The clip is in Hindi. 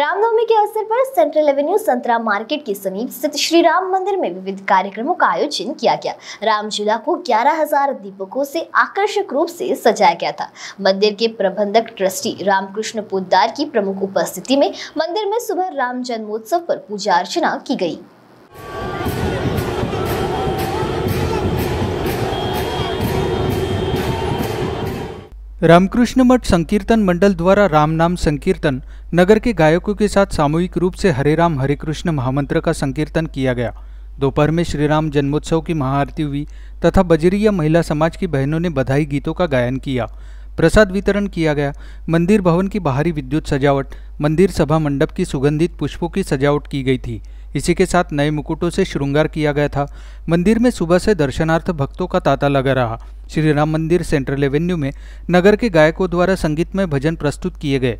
रामनवमी के अवसर पर सेंट्रल एवेन्यू संतरा मार्केट के समीप स्थित श्री राम मंदिर में विविध कार्यक्रमों का आयोजन किया गया रामझूला को ग्यारह हजार दीपकों से आकर्षक रूप से सजाया गया था मंदिर के प्रबंधक ट्रस्टी रामकृष्ण पोदार की प्रमुख उपस्थिति में मंदिर में सुबह राम जन्मोत्सव पर पूजा अर्चना की गई रामकृष्ण मठ संकीर्तन मंडल द्वारा राम नाम संकीर्तन नगर के गायकों के साथ सामूहिक रूप से हरे राम हरे कृष्ण महामंत्र का संकीर्तन किया गया दोपहर में श्री राम जन्मोत्सव की महाआरती हुई तथा बजरिया महिला समाज की बहनों ने बधाई गीतों का गायन किया प्रसाद वितरण किया गया मंदिर भवन की बाहरी विद्युत सजावट मंदिर सभा मंडप की सुगंधित पुष्पों की सजावट की गई थी इसी के साथ नए मुकुटों से श्रृंगार किया गया था मंदिर में सुबह से दर्शनार्थ भक्तों का तांता लगा रहा श्री राम मंदिर सेंट्रल एवेन्यू में नगर के गायकों द्वारा संगीतमय भजन प्रस्तुत किए गए